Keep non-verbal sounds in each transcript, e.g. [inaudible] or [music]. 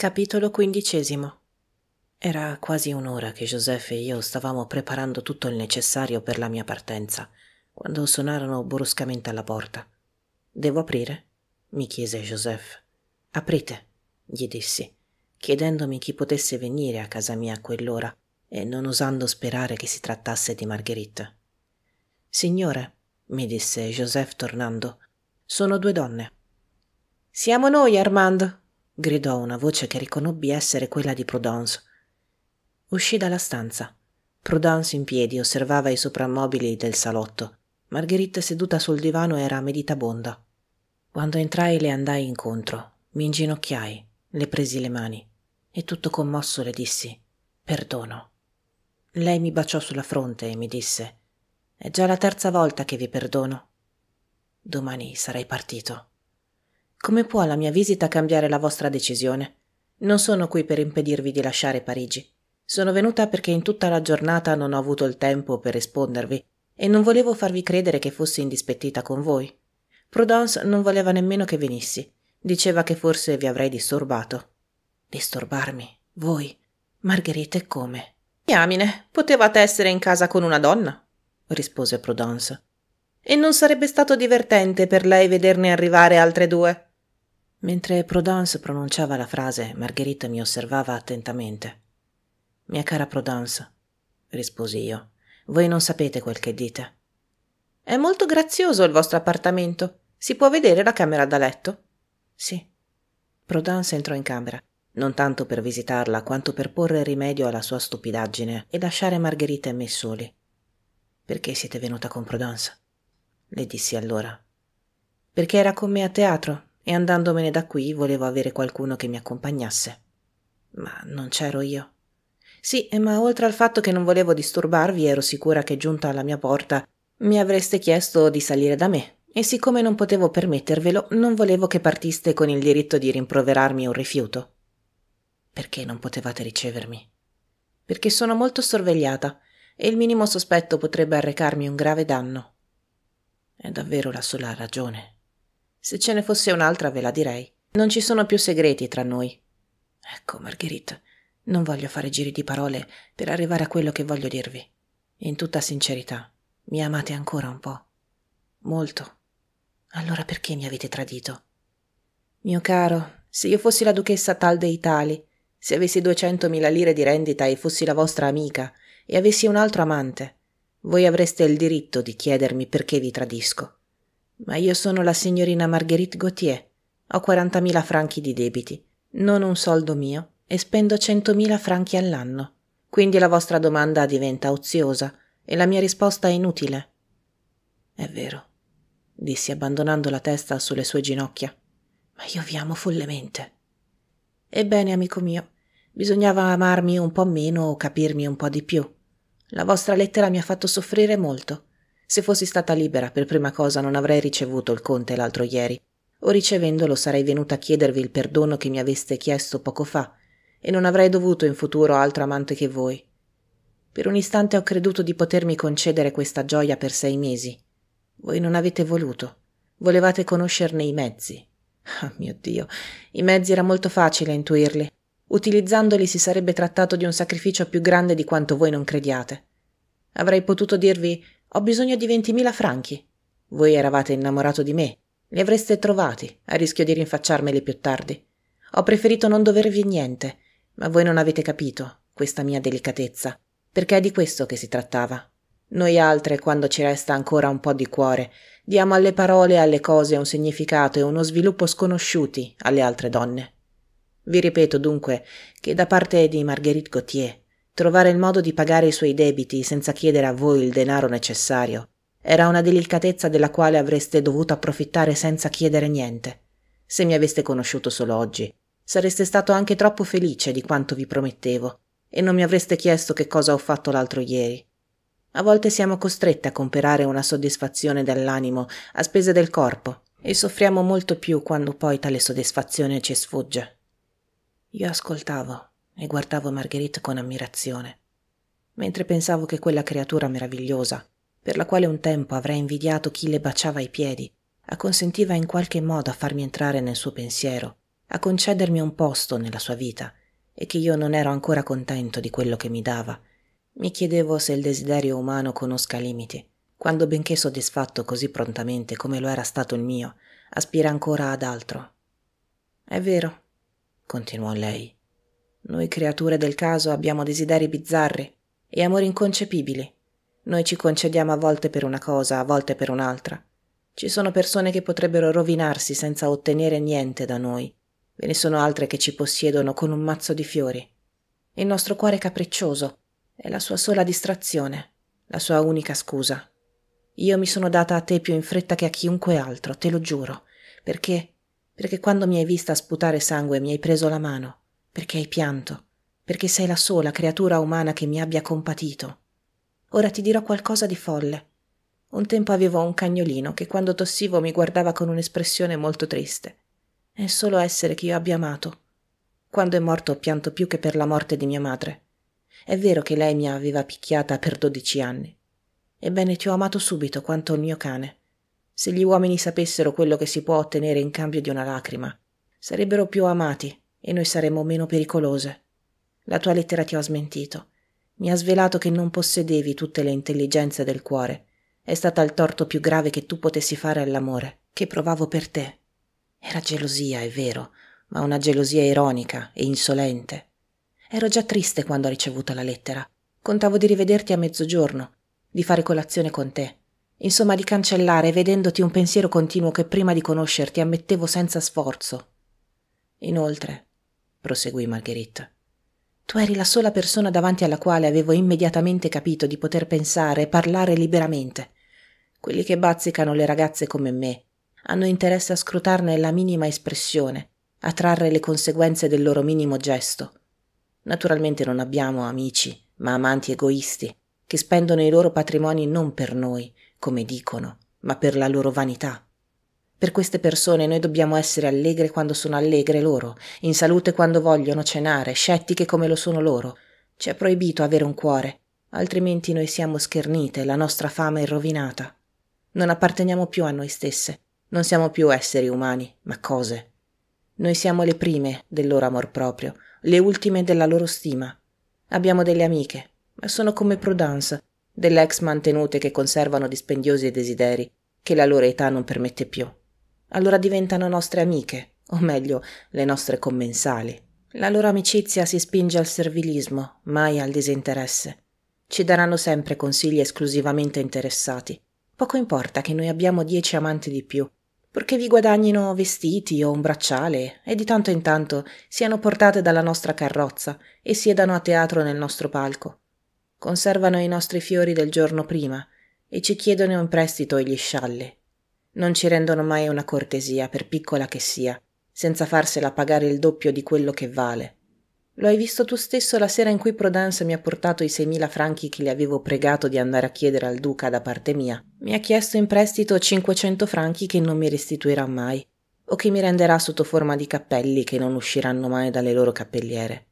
Capitolo XV Era quasi un'ora che Giuseppe e io stavamo preparando tutto il necessario per la mia partenza, quando suonarono bruscamente alla porta. Devo aprire? mi chiese Giuseppe. Aprite, gli dissi, chiedendomi chi potesse venire a casa mia a quell'ora e non osando sperare che si trattasse di Margherita. Signore, mi disse Joseph tornando, sono due donne. Siamo noi, Armando, gridò una voce che riconobbi essere quella di Prudence. Uscì dalla stanza. Prudence in piedi osservava i soprammobili del salotto. Margherita seduta sul divano era meditabonda. Quando entrai le andai incontro, mi inginocchiai, le presi le mani e tutto commosso le dissi perdono. Lei mi baciò sulla fronte e mi disse è già la terza volta che vi perdono. Domani sarei partito. Come può la mia visita cambiare la vostra decisione? Non sono qui per impedirvi di lasciare Parigi. Sono venuta perché in tutta la giornata non ho avuto il tempo per rispondervi e non volevo farvi credere che fossi indispettita con voi. Prudence non voleva nemmeno che venissi. Diceva che forse vi avrei disturbato. Disturbarmi? Voi? Margherite come? Diamine, potevate essere in casa con una donna, rispose Prudence. E non sarebbe stato divertente per lei vederne arrivare altre due. Mentre Prudence pronunciava la frase, Margherita mi osservava attentamente. Mia cara Prudence, risposi io, voi non sapete quel che dite. È molto grazioso il vostro appartamento. Si può vedere la camera da letto? Sì. Prudence entrò in camera, non tanto per visitarla quanto per porre rimedio alla sua stupidaggine e lasciare Margherita e me soli. Perché siete venuta con Prudence? Le dissi allora. Perché era con me a teatro, e andandomene da qui volevo avere qualcuno che mi accompagnasse. Ma non c'ero io. Sì, ma oltre al fatto che non volevo disturbarvi, ero sicura che giunta alla mia porta mi avreste chiesto di salire da me, e siccome non potevo permettervelo, non volevo che partiste con il diritto di rimproverarmi un rifiuto. Perché non potevate ricevermi? Perché sono molto sorvegliata e il minimo sospetto potrebbe arrecarmi un grave danno. È davvero la sola ragione. Se ce ne fosse un'altra ve la direi. Non ci sono più segreti tra noi. Ecco, Margherita, non voglio fare giri di parole per arrivare a quello che voglio dirvi. In tutta sincerità, mi amate ancora un po'. Molto. Allora perché mi avete tradito? Mio caro, se io fossi la duchessa tal dei tali, se avessi duecentomila lire di rendita e fossi la vostra amica e avessi un altro amante, voi avreste il diritto di chiedermi perché vi tradisco. Ma io sono la signorina Marguerite Gautier. Ho 40.000 franchi di debiti, non un soldo mio, e spendo 100.000 franchi all'anno. Quindi la vostra domanda diventa oziosa e la mia risposta è inutile. È vero, dissi abbandonando la testa sulle sue ginocchia. Ma io vi amo follemente. Ebbene, amico mio, bisognava amarmi un po' meno o capirmi un po' di più. La vostra lettera mi ha fatto soffrire molto se fossi stata libera, per prima cosa non avrei ricevuto il conte l'altro ieri, o ricevendolo sarei venuta a chiedervi il perdono che mi aveste chiesto poco fa, e non avrei dovuto in futuro altro amante che voi. Per un istante ho creduto di potermi concedere questa gioia per sei mesi. Voi non avete voluto. Volevate conoscerne i mezzi. Ah, oh, mio Dio, i mezzi era molto facile intuirli. Utilizzandoli si sarebbe trattato di un sacrificio più grande di quanto voi non crediate. Avrei potuto dirvi ho bisogno di 20.000 franchi. Voi eravate innamorato di me. Li avreste trovati, a rischio di rinfacciarmeli più tardi. Ho preferito non dovervi niente, ma voi non avete capito questa mia delicatezza, perché è di questo che si trattava. Noi altre, quando ci resta ancora un po' di cuore, diamo alle parole e alle cose un significato e uno sviluppo sconosciuti alle altre donne. Vi ripeto dunque che da parte di Marguerite Gauthier Trovare il modo di pagare i suoi debiti senza chiedere a voi il denaro necessario era una delicatezza della quale avreste dovuto approfittare senza chiedere niente. Se mi aveste conosciuto solo oggi, sareste stato anche troppo felice di quanto vi promettevo e non mi avreste chiesto che cosa ho fatto l'altro ieri. A volte siamo costrette a comprare una soddisfazione dell'animo a spese del corpo e soffriamo molto più quando poi tale soddisfazione ci sfugge. Io ascoltavo e guardavo Marguerite con ammirazione, mentre pensavo che quella creatura meravigliosa, per la quale un tempo avrei invidiato chi le baciava i piedi, acconsentiva in qualche modo a farmi entrare nel suo pensiero, a concedermi un posto nella sua vita, e che io non ero ancora contento di quello che mi dava. Mi chiedevo se il desiderio umano conosca limiti, quando benché soddisfatto così prontamente come lo era stato il mio, aspira ancora ad altro. È vero, continuò lei, noi creature del caso abbiamo desideri bizzarri e amori inconcepibili. Noi ci concediamo a volte per una cosa, a volte per un'altra. Ci sono persone che potrebbero rovinarsi senza ottenere niente da noi. Ve ne sono altre che ci possiedono con un mazzo di fiori. Il nostro cuore capriccioso è la sua sola distrazione, la sua unica scusa. Io mi sono data a te più in fretta che a chiunque altro, te lo giuro, perché perché quando mi hai vista sputare sangue mi hai preso la mano perché hai pianto, perché sei la sola creatura umana che mi abbia compatito. Ora ti dirò qualcosa di folle. Un tempo avevo un cagnolino che quando tossivo mi guardava con un'espressione molto triste. È il solo essere che io abbia amato. Quando è morto ho pianto più che per la morte di mia madre. È vero che lei mi aveva picchiata per dodici anni. Ebbene ti ho amato subito quanto il mio cane. Se gli uomini sapessero quello che si può ottenere in cambio di una lacrima, sarebbero più amati e noi saremmo meno pericolose. La tua lettera ti ha smentito. Mi ha svelato che non possedevi tutte le intelligenze del cuore. È stata il torto più grave che tu potessi fare all'amore, che provavo per te. Era gelosia, è vero, ma una gelosia ironica e insolente. Ero già triste quando ho ricevuto la lettera. Contavo di rivederti a mezzogiorno, di fare colazione con te, insomma di cancellare, vedendoti un pensiero continuo che prima di conoscerti ammettevo senza sforzo. Inoltre, proseguì Margherita. Tu eri la sola persona davanti alla quale avevo immediatamente capito di poter pensare e parlare liberamente. Quelli che bazzicano le ragazze come me hanno interesse a scrutarne la minima espressione, a trarre le conseguenze del loro minimo gesto. Naturalmente non abbiamo amici, ma amanti egoisti, che spendono i loro patrimoni non per noi, come dicono, ma per la loro vanità. Per queste persone noi dobbiamo essere allegre quando sono allegre loro, in salute quando vogliono cenare, scettiche come lo sono loro. Ci è proibito avere un cuore, altrimenti noi siamo schernite, la nostra fama è rovinata. Non apparteniamo più a noi stesse, non siamo più esseri umani, ma cose. Noi siamo le prime del loro amor proprio, le ultime della loro stima. Abbiamo delle amiche, ma sono come Prudence, delle ex mantenute che conservano dispendiosi desideri che la loro età non permette più allora diventano nostre amiche, o meglio, le nostre commensali. La loro amicizia si spinge al servilismo, mai al disinteresse. Ci daranno sempre consigli esclusivamente interessati. Poco importa che noi abbiamo dieci amanti di più, purché vi guadagnino vestiti o un bracciale e di tanto in tanto siano portate dalla nostra carrozza e siedano a teatro nel nostro palco. Conservano i nostri fiori del giorno prima e ci chiedono in prestito gli scialli. Non ci rendono mai una cortesia, per piccola che sia, senza farsela pagare il doppio di quello che vale. Lo hai visto tu stesso la sera in cui Prodance mi ha portato i 6.000 franchi che le avevo pregato di andare a chiedere al duca da parte mia. Mi ha chiesto in prestito 500 franchi che non mi restituirà mai, o che mi renderà sotto forma di cappelli che non usciranno mai dalle loro cappelliere.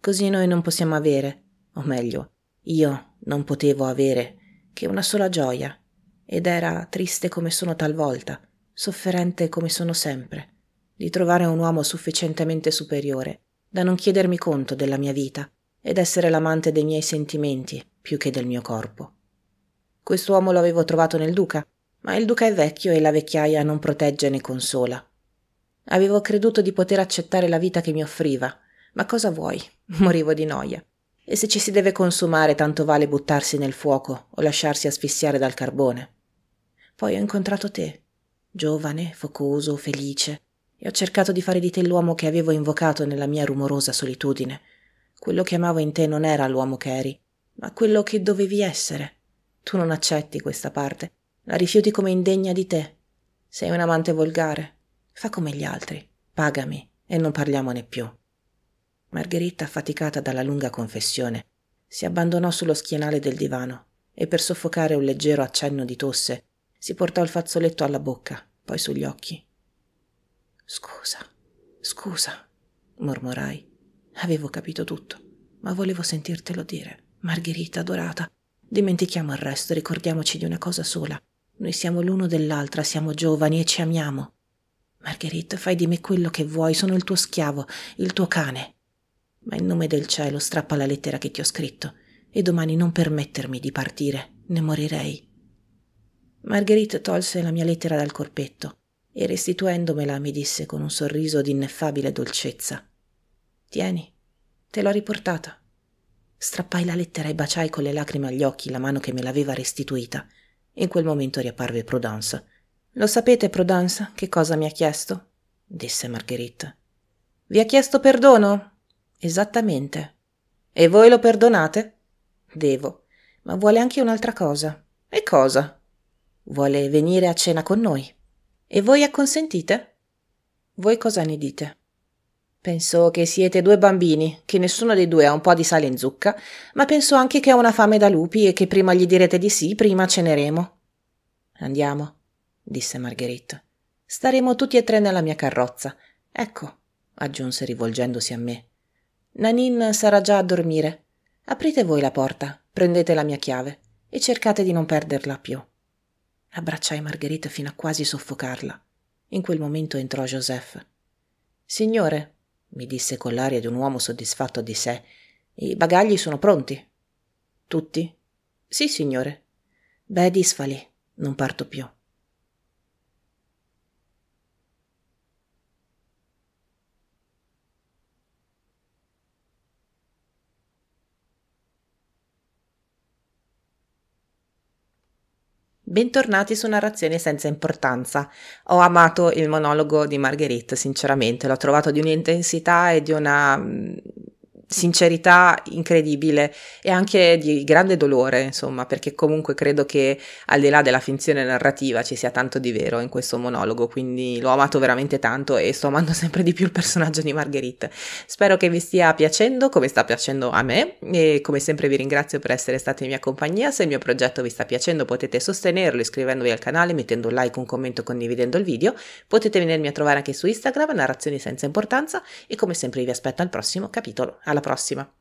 Così noi non possiamo avere, o meglio, io non potevo avere, che una sola gioia, ed era triste come sono talvolta, sofferente come sono sempre, di trovare un uomo sufficientemente superiore da non chiedermi conto della mia vita ed essere l'amante dei miei sentimenti più che del mio corpo. Quest'uomo lo avevo trovato nel duca, ma il duca è vecchio e la vecchiaia non protegge né consola. Avevo creduto di poter accettare la vita che mi offriva, ma cosa vuoi? [laughs] Morivo di noia. E se ci si deve consumare tanto vale buttarsi nel fuoco o lasciarsi asfissiare dal carbone. Poi ho incontrato te, giovane, focoso, felice, e ho cercato di fare di te l'uomo che avevo invocato nella mia rumorosa solitudine. Quello che amavo in te non era l'uomo che eri, ma quello che dovevi essere. Tu non accetti questa parte, la rifiuti come indegna di te. Sei un amante volgare. Fa come gli altri, pagami e non parliamone più. Margherita, affaticata dalla lunga confessione, si abbandonò sullo schienale del divano e per soffocare un leggero accenno di tosse si portò il fazzoletto alla bocca, poi sugli occhi. Scusa, scusa, mormorai. Avevo capito tutto, ma volevo sentirtelo dire. Margherita, adorata, dimentichiamo il resto, ricordiamoci di una cosa sola. Noi siamo l'uno dell'altra, siamo giovani e ci amiamo. Margherita, fai di me quello che vuoi, sono il tuo schiavo, il tuo cane. Ma in nome del cielo strappa la lettera che ti ho scritto e domani non permettermi di partire, ne morirei. Marguerite tolse la mia lettera dal corpetto e restituendomela mi disse con un sorriso d'inneffabile dolcezza. Tieni, te l'ho riportata. Strappai la lettera e baciai con le lacrime agli occhi la mano che me l'aveva restituita. In quel momento riapparve Prudence. Lo sapete, Prudence, che cosa mi ha chiesto? disse Marguerite. Vi ha chiesto perdono? Esattamente. E voi lo perdonate? Devo. Ma vuole anche un'altra cosa. E cosa? Vuole venire a cena con noi. E voi acconsentite? Voi cosa ne dite? Penso che siete due bambini, che nessuno dei due ha un po' di sale in zucca, ma penso anche che ha una fame da lupi e che prima gli direte di sì, prima ceneremo. Andiamo, disse Margherita. Staremo tutti e tre nella mia carrozza. Ecco, aggiunse rivolgendosi a me. Nanin sarà già a dormire. Aprite voi la porta, prendete la mia chiave e cercate di non perderla più. Abbracciai Margherita fino a quasi soffocarla. In quel momento entrò Joseph. Signore, mi disse con l'aria di un uomo soddisfatto di sé, i bagagli sono pronti. Tutti? Sì, signore. Beh, disfali, non parto più. Bentornati su Narrazioni senza importanza. Ho amato il monologo di Marguerite, sinceramente, l'ho trovato di un'intensità e di una mm, sincerità incredibile e anche di grande dolore, insomma, perché comunque credo che al di là della finzione narrativa ci sia tanto di vero in questo monologo, quindi l'ho amato veramente tanto e sto amando [laughs] sempre di più il personaggio di Marguerite. Spero che vi stia piacendo come sta piacendo a me e come sempre vi ringrazio per essere stati in mia compagnia, se il mio progetto vi sta piacendo potete sostenerlo iscrivendovi al canale, mettendo un like, un commento, condividendo il video, potete venirmi a trovare anche su Instagram, narrazioni senza importanza e come sempre vi aspetto al prossimo capitolo. Alla alla prossima.